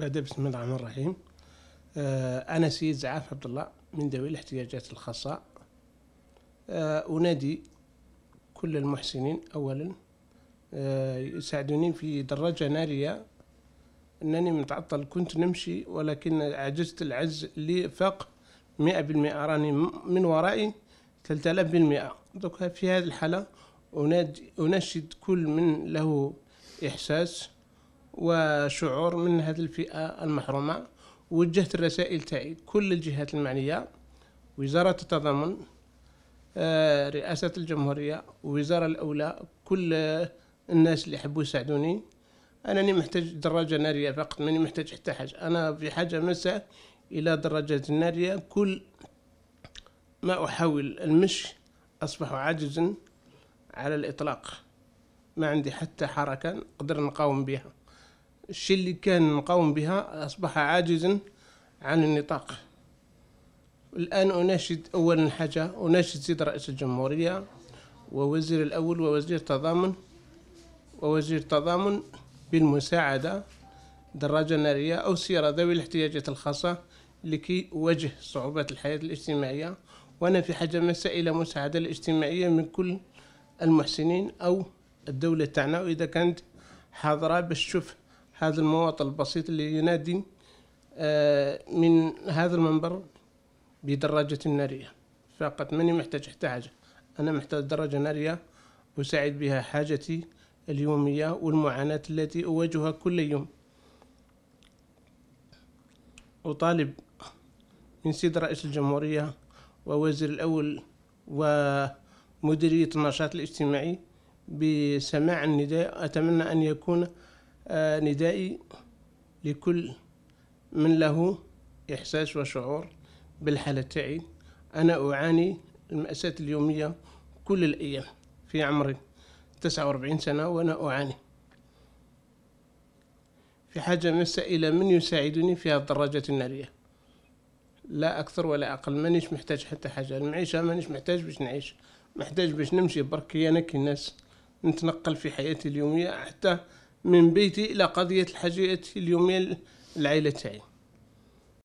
بدأ بسم الله الرحمن الرحيم آه، أنا سيد زعاف عبد الله من ذوي الاحتياجات الخاصة آه، أنادي كل المحسنين أولا آه، يساعدوني في دراجة نارية أنني متعطل كنت نمشي ولكن عجزت العجز فاق مئة بالمئة راني من ورائي ثلاثة آلاف بالمئة دوك في هذه الحالة أناشد كل من له إحساس وشعور من هذه الفئة المحرومة وجهت الرسائل تاعي كل الجهات المعنية وزارة التضامن آه، رئاسة الجمهورية وزاره الأولى كل الناس اللي حبوا يساعدوني أنني محتاج دراجة نارية فقط ماني محتاج حتى حاجة أنا في حاجة مسا إلى دراجة نارية كل ما أحاول المشي أصبح عاجزا على الإطلاق ما عندي حتى حركة نقدر نقاوم بها الشيء اللي كان مقاوم بها أصبح عاجزا عن النطاق الآن أناشد أولا حاجة أناشد سيد رئيس الجمهورية ووزير الأول ووزير التضامن ووزير التضامن بالمساعدة دراجة نارية أو سيارة ذوي الاحتياجات الخاصة لكي وجه صعوبات الحياة الاجتماعية وأنا في حاجة ماسة إلى مساعدة الاجتماعية من كل المحسنين أو الدولة تاعنا وإذا كانت حاضرة باش تشوف هذا المواطن البسيط اللي ينادي آه، من هذا المنبر بدراجة نارية فقط ماني محتاج حتى حاجة أنا محتاج دراجة نارية أساعد بها حاجتي اليومية والمعاناة التي أواجهها كل يوم أطالب من سيد رئيس الجمهورية ووزير الأول ومديرية النشاط الاجتماعي بسماع النداء أتمنى أن يكون آه، ندائي لكل من له إحساس وشعور بالحالة تاعي أنا أعاني المأساة اليومية كل الأيام في عمري 49 سنة وأنا أعاني في حاجة مسة إلى من يساعدني في هذه الدراجة النارية لا أكثر ولا أقل مانيش محتاج حتى حاجة المعيشة مانيش محتاج باش نعيش محتاج باش نمشي بركي أنا كي الناس نتنقل في حياتي اليومية حتى من بيتي إلى قضية الحاجيات اليومية تاعي